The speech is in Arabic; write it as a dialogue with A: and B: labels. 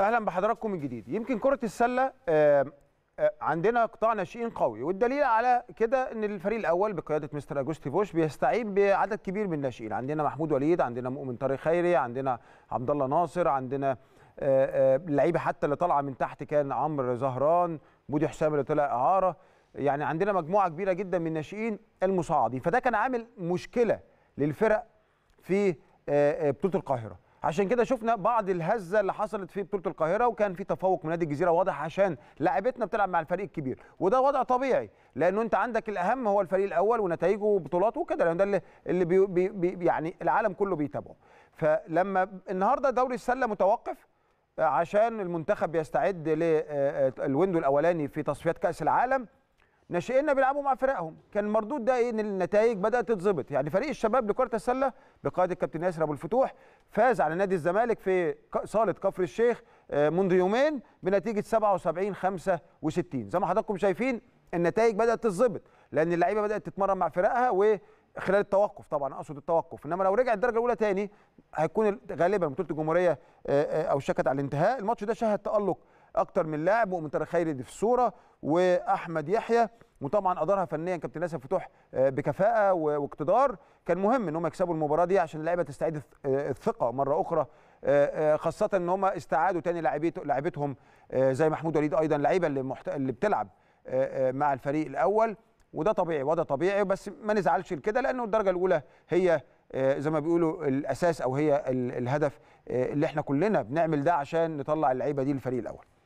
A: اهلا بحضراتكم من جديد يمكن كره السله آه، آه، عندنا قطاع ناشئين قوي والدليل على كده ان الفريق الاول بقياده مستر اجوستي بوش بيستعين بعدد كبير من الناشئين عندنا محمود وليد عندنا مؤمن طارق خيري عندنا عبد الله ناصر عندنا اللعيبه آه، حتى اللي طالعه من تحت كان عمرو زهران بودي حسام اللي طلع اعاره يعني عندنا مجموعه كبيره جدا من الناشئين المصاعدين فده كان عامل مشكله للفرق في بطوله القاهره عشان كده شفنا بعض الهزه اللي حصلت في بطوله القاهره وكان في تفوق من نادي الجزيره واضح عشان لاعبتنا بتلعب مع الفريق الكبير وده وضع طبيعي لانه انت عندك الاهم هو الفريق الاول ونتائجه وبطولاته وكده لان ده اللي, اللي بي بي يعني العالم كله بيتابعه فلما النهارده دوري السله متوقف آه، عشان المنتخب بيستعد للويندو آه، آه، الاولاني في تصفيات كاس العالم ناشئيننا بيلعبوا مع فرقهم كان المردود ده ايه ان النتائج بدات تتظبط يعني فريق الشباب لكره السله بقياده الكابتن ياسر ابو الفتوح فاز على نادي الزمالك في صاله كفر الشيخ آه، منذ يومين بنتيجه 77 65 زي ما حضراتكم شايفين النتائج بدات تتظبط لان اللعيبه بدات تتمرن مع فرقها و خلال التوقف طبعا اقصد التوقف انما لو رجع الدرجه الاولى تاني هيكون غالبا بطوله الجمهوريه آه، آه، او شكت على الانتهاء الماتش ده شهد تالق اكتر من لاعب ومنتر خيري في الصوره واحمد يحيى وطبعا ادارها فنيا كابتن ياسر فتوح آه، بكفاءه واقتدار كان مهم ان هم يكسبوا المباراه دي عشان اللعيبه تستعيد آه، الثقه مره اخرى آه، خاصه ان هم استعادوا تاني لاعبتهم زي محمود وليد ايضا لعيبه اللي محت... اللي بتلعب مع الفريق الاول وده طبيعي وده طبيعي بس ما نزعلش لكده لانه الدرجه الاولى هي زي ما بيقولوا الاساس او هي الهدف اللي احنا كلنا بنعمل ده عشان نطلع اللعيبه دي للفريق الاول